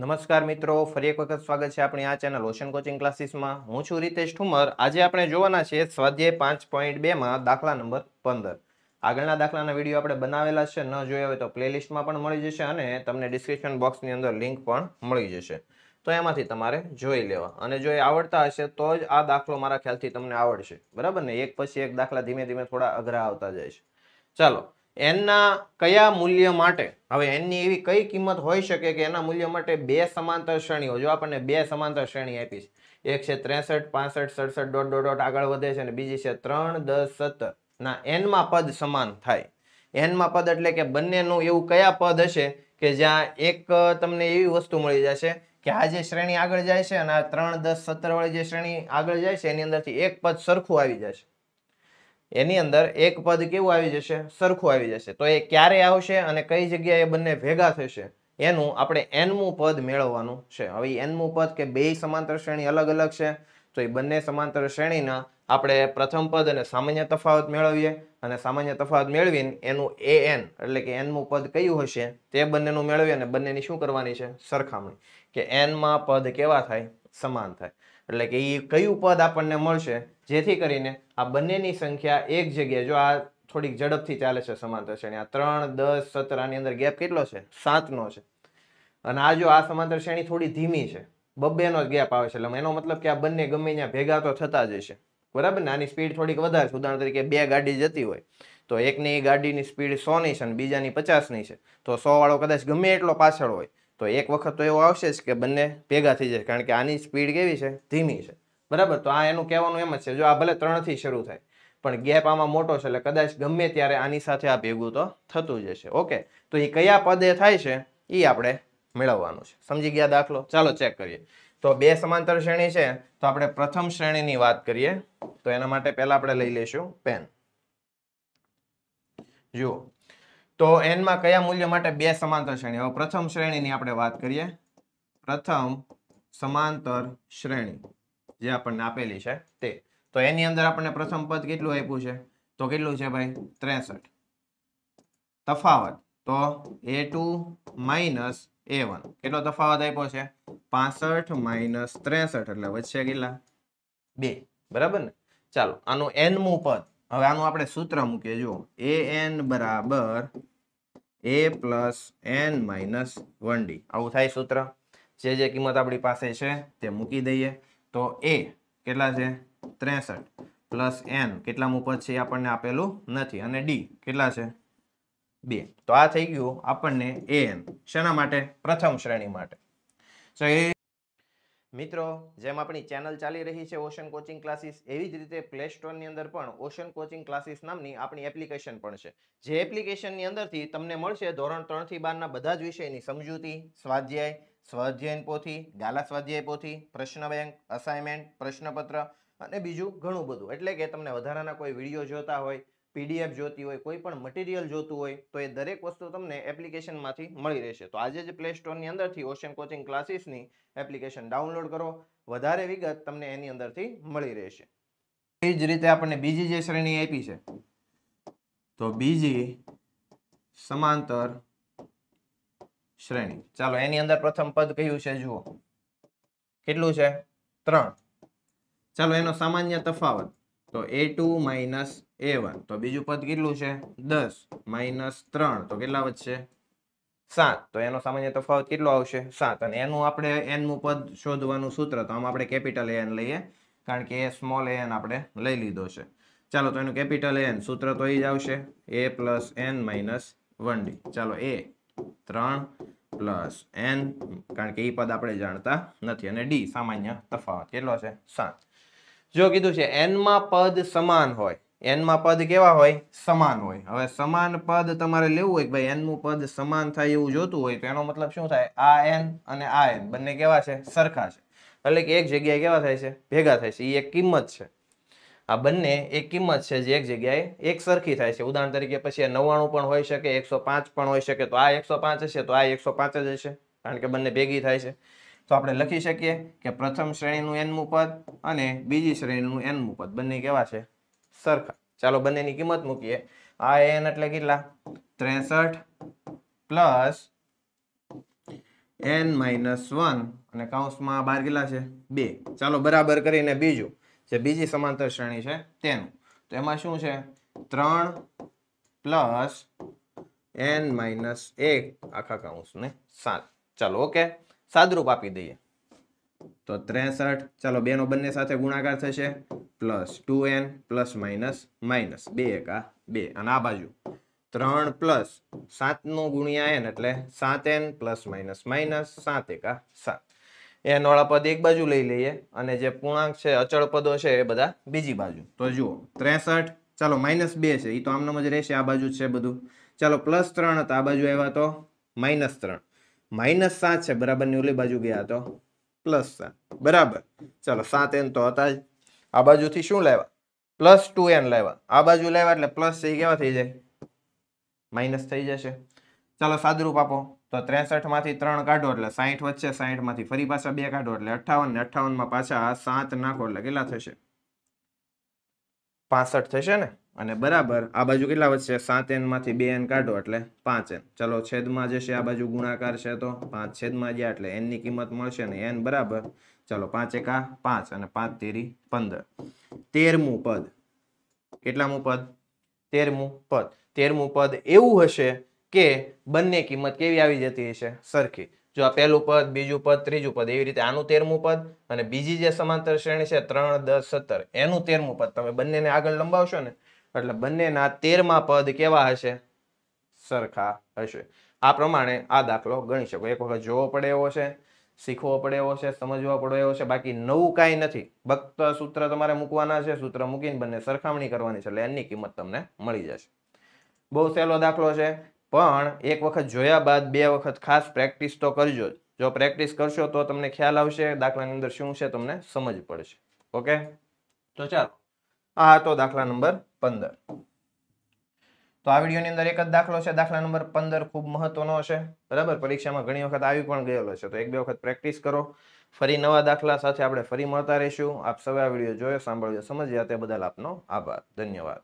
નમસ્કાર મિત્રો ફરી એક વખત સ્વાગત છે આપણી આ ચેનલ ઓશન કોચિંગ ક્લાસીસમાં હું છું રીતેશ ઠુમર આજે આપણે જોવાના છે સ્વાધ્યાય પાંચ પોઈન્ટ બેમાં દાખલા નંબર પંદર આગળના દાખલાના વિડીયો આપણે બનાવેલા છે ન જોયા હોય તો પ્લેલિસ્ટમાં પણ મળી જશે અને તમને ડિસ્ક્રિપ્શન બોક્સની અંદર લિંક પણ મળી જશે તો એમાંથી તમારે જોઈ લેવા અને જો એ આવડતા હશે તો જ આ દાખલો મારા ખ્યાલથી તમને આવડશે બરાબર ને એક પછી એક દાખલા ધીમે ધીમે થોડા અઘરા આવતા જાય છે ચાલો એનના કયા મૂલ્ય માટે હવે એનની એવી કઈ કિંમત હોઈ શકે કે એના મૂલ્ય માટે બે સમાંતર શ્રેણીઓ જો આપણને બે સમાંતર શ્રેણી આપી છે એક છે ત્રેસઠ પાસઠ સડસઠ દોઢ ડોટ ડોટ આગળ વધે છે અને બીજી છે ત્રણ દસ સત્તર ના એનમાં પદ સમાન થાય એનમાં પદ એટલે કે બંનેનું એવું કયા પદ હશે કે જ્યાં એક તમને એવી વસ્તુ મળી જશે કે આ જે શ્રેણી આગળ જાય છે અને આ ત્રણ દસ સત્તર વાળી જે શ્રેણી આગળ જાય છે એની અંદરથી એક પદ સરખું આવી જશે એની અંદર એક પદ કેવું આવી જશે સરખું આવી જશે તો એ ક્યારે આવશે અને કઈ જગ્યાએ બંને ભેગા થશે એનું આપણે એનમું પદ મેળવવાનું છે હવે એનમું પદ કે બે સમાંતર શ્રેણી અલગ અલગ છે તો એ બંને સમાંતર શ્રેણીના આપણે પ્રથમ પદ અને સામાન્ય તફાવત મેળવીએ અને સામાન્ય તફાવત મેળવીને એનું એ એન એટલે કે એનમું પદ કયું હશે તે બંનેનું મેળવીએ અને બંનેની શું કરવાની છે સરખામણી કે એનમાં પદ કેવા થાય સમાન થાય એટલે કે એ કયું પદ આપણને મળશે જેથી કરીને આ બંનેની સંખ્યા એક જગ્યાએ જો આ થોડીક ઝડપથી ચાલે છે સમાંતર શ્રેણી આ ત્રણ દસ સત્તર આની અંદર ગેપ કેટલો છે સાતનો છે અને આ જો આ સમાંતર શ્રેણી થોડી ધીમી છે બબ્બેનો જ ગેપ આવે છે એટલે એનો મતલબ કે આ બંને ગમે ત્યાં ભેગા તો થતા જ હશે બરાબર ને આની સ્પીડ થોડીક વધારે છે ઉદાહરણ તરીકે બે ગાડી જતી હોય તો એકની ગાડીની સ્પીડ સો સોની છે અને બીજાની પચાસની છે તો સો વાળો કદાચ ગમે એટલો પાછળ હોય તો એક વખત તો એવો આવશે જ કે બંને ભેગા થઈ જશે કારણ કે આની સ્પીડ કેવી છે ધીમી છે બરાબર તો આ એનું કહેવાનું એમ જ છે જો આ ભલે ત્રણથી શરૂ થાય પણ ગેપ આમાં મોટો છે એટલે કદાચ ગમે ત્યારે આની સાથે આ ભેગું તો થતું જ હશે ઓકે તો એ કયા પદે થાય છે એ આપણે મેળવવાનું છે સમજી ગયા દાખલો ચાલો ચેક કરીએ તો બે સમાંતર શ્રેણી છે તો આપણે પ્રથમ શ્રેણીની વાત કરીએ તો એના માટે પહેલા આપણે લઈ લઈશું પેન જુઓ તો એનમાં કયા મૂલ્ય માટે બે સમાંતર શ્રેણી પ્રથમ શ્રેણીની આપણે વાત કરીએ પ્રથમ સમાંતર શ્રેણી જે આપણને આપેલી છે તે તો એની અંદર આપણને પ્રથમ પદ કેટલું આપ્યું છે તો કેટલું છે ભાઈ ત્રેસઠ તફાવત તો a two minus a one કેટલો તફાવત આપ્યો છે પાસઠ માઇનસ ત્રેસઠ એટલે વચ્ચે કેટલા બે બરાબર ને ચાલો આનું એનમું પદ હવે આનું આપણે સૂત્ર મૂકીએ જુઓ એ એન બરાબર a plus n minus one d આવું થાય સૂત્ર જે જે કિંમત આપણી પાસે છે તે મૂકી દઈએ તો એ કેટલા છે ત્રેસઠ પ્લસ એન કેટલા ઉપર છે આપણને આપેલું નથી અને ડી કેટલા છે બે તો આ થઈ ગયું આપણને એ એન શેના માટે પ્રથમ શ્રેણી માટે સો મિત્રો જેમ આપણી ચેનલ ચાલી રહી છે ઓશન કોચિંગ ક્લાસીસ એવી જ રીતે પ્લે સ્ટોરની અંદર પણ ઓશન કોચિંગ ક્લાસીસ નામની આપણી એપ્લિકેશન પણ છે જે એપ્લિકેશનની અંદરથી તમને મળશે ધોરણ ત્રણથી બારના બધા જ વિષયની સમજૂતી સ્વાધ્યાય સ્વાધ્યાયન પોથી ગાલા સ્વાધ્યાય પોથી પ્રશ્ન બેંક અસાઇનમેન્ટ પ્રશ્નપત્ર અને બીજું ઘણું બધું એટલે કે તમને વધારાના કોઈ વિડીયો જોતા હોય પીડીએફ જોતી હોય કોઈ પણ મટીરિયલ જોતું હોય તો એ દરેક વસ્તુ તમને એપ્લિકેશનમાંથી મળી રહેશે તો આજે જ પ્લે સ્ટોરની અંદરથી ઓશન કોચિંગ ક્લાસીસની એપ્લિકેશન ડાઉનલોડ કરો વધારે વિગત તમને એની અંદરથી મળી રહેશે એ જ રીતે આપણને બીજી જે શ્રેણી આપી છે તો બીજી સમાંતર શ્રેણી ચાલો એની અંદર પ્રથમ પદ કયું છે જુઓ કેટલું છે ત્રણ ચાલો એનો સામાન્ય તફાવત તો a two minus a one તો બીજું પદ કેટલું છે દસ માઇનસ ત્રણ તો કેટલા વધશે સાત તો એનો સામાન્ય તફાવત કેટલો આવશે સાત અને એનું આપણે એનનું પદ શોધવાનું સૂત્ર તો આમ આપણે કેપિટલ એન લઈએ કારણ કે એ સ્મોલ એન આપણે લઈ લીધો છે ચાલો તો એનું કેપિટલ એન સૂત્ર તો એ જ આવશે a plus n minus one d ચાલો એ ત્રણ પ્લસ એન કારણ કે એ પદ આપણે જાણતા નથી અને ડી સામાન્ય તફાવત કેટલો છે સાત જો કીધું છે એનમાં પદ સમાન હોય એનમાં પદ કેવા હોય સમાન હોય હવે સમાન પદ તમારે લેવું હોય કે ભાઈ એનનું પદ સમાન થાય એવું જોતું હોય તો એનો મતલબ શું થાય આ એન અને આ એન બંને કેવા છે સરખા છે એટલે કે એક જગ્યાએ કેવા થાય છે ભેગા થાય છે એ એક કિંમત છે આ બંને એક કિંમત છે જે એક જગ્યાએ એક સરખી થાય છે ઉદાહરણ તરીકે પછી આ નવ્વાણું પણ હોઈ શકે એકસો પાંચ પણ હોઈ શકે તો આ એકસો પાંચ હશે તો આ એકસો પાંચ જ હશે કારણ કે બંને ભેગી થાય છે તો આપણે લખી શકીએ કે પ્રથમ શ્રેણીનું એનમું પદ અને બીજી શ્રેણીનું એનમું પદ બંને કેવા છે સરખા ચાલો બંનેની કિંમત મૂકીએ આ એન એટલે કેટલા ત્રેસઠ પ્લસ એન માઇનસ વન અને કાઉન્સમાં બાર કેટલા છે બે ચાલો બરાબર કરીને બીજું જે બીજી સમાંતર શ્રેણી છે તેનું તો એમાં શું છે ત્રણ પ્લસ એન માઇનસ એક આખા કાઉન્સને સાત ચાલો ઓકે સાદરૂપ આપી દઈએ તો ત્રેસઠ ચાલો બેનો બંને સાથે ગુણાકાર થશે plus two n plus minus minus બે એકા બે અને આ બાજુ ત્રણ પ્લસ સાતનું ગુણ્યા એન એટલે સાત એન પ્લસ માઇનસ માઇનસ સાત એકા સાત એ નોળાપદ એક બાજુ લઈ લઈએ અને જે પૂર્ણાંક છે અચળ પદો છે એ બધા બીજી બાજુ તો જુઓ ત્રેસઠ ચાલો માઇનસ બે છે એ તો આમનામ જ રહેશે આ બાજુ છે બધું ચાલો પ્લસ ત્રણ હતા આ બાજુ આવ્યા તો માઇનસ ત્રણ માઇનસ સાત છે બરાબરની ઓલી બાજુ ગયા તો પ્લસ સાત બરાબર ચાલો સાત એન તો હતા જ આ બાજુથી શું લાવ્યા પ્લસ ટુ એન લાવ્યા આ બાજુ લાવ્યા એટલે પ્લસ થઈ કેવા થઈ જાય માઇનસ થઈ જશે ચાલો સાદુરૂપ આપો તો ત્રેસઠમાંથી ત્રણ કાઢો એટલે સાહીઠ વચ્ચે સાહીઠમાંથી ફરી પાછા બે કાઢો એટલે અઠાવન ને અઠાવનમાં પાછા સાત નાખો એટલે કેટલા થશે પાસઠ થશે ને અને બરાબર આ બાજુ કેટલા વચ્ચે સાત એનમાંથી બે એન કાઢો એટલે પાંચ એન ચલો છેદમાં જશે આ બાજુ ગુણાકાર છે તો પાંચ છેદમાં ગયા એટલે એનની કિંમત મળશે ને એન બરાબર ચલો પાંચ એકા પાંચ અને પાંચ તેરી પંદર તેરમું પદ કેટલામું પદ તેરમું પદ તેરમું પદ એવું હશે કે બંને કિંમત કેવી આવી જતી હશે સરખી જો આ પહેલું પદ બીજું પદ ત્રીજું પદ એવી રીતે આનું તેરમું પદ અને બીજી જે સમાંતર શ્રેણી છે ત્રણ દસ સત્તર એનું તેરમું પદ તમે બંનેને આગળ લંબાવશો ને એટલે બંનેના તેરમા પદ કેવા હશે સરખા હશે આ પ્રમાણે આ દાખલો ગણી શકો એક વખત જોવો પડે એવો છે શીખવો પડે એવો છે સમજવો પડે એવો છે બાકી નવું કાંઈ નથી ભક્ત સૂત્ર તમારે મૂકવાના છે સૂત્ર મૂકીને બંને સરખામણી કરવાની છે એટલે એની કિંમત તમને મળી જશે બહુ સહેલો દાખલો છે પણ એક વખત જોયા બાદ બે વખત ખાસ પ્રેક્ટિસ તો કરજો જો પ્રેક્ટિસ કરશો તો તમને ખ્યાલ આવશે દાખલાની અંદર શું છે તમને સમજ પડશે ઓકે તો ચાલો આ તો દાખલા નંબર પંદર તો આ વિડીયોની અંદર એક જ દાખલો છે દાખલા નંબર પંદર ખૂબ મહત્વનો હશે બરાબર પરીક્ષામાં ઘણી વખત આવી પણ ગયેલો છે તો એક બે વખત પ્રેક્ટિસ કરો ફરી નવા દાખલા સાથે આપણે ફરી મળતા રહીશું આપ સૌ આ વિડીયો જોયો સાંભળ્યો સમજ્યા તે બદલ આપનો આભાર ધન્યવાદ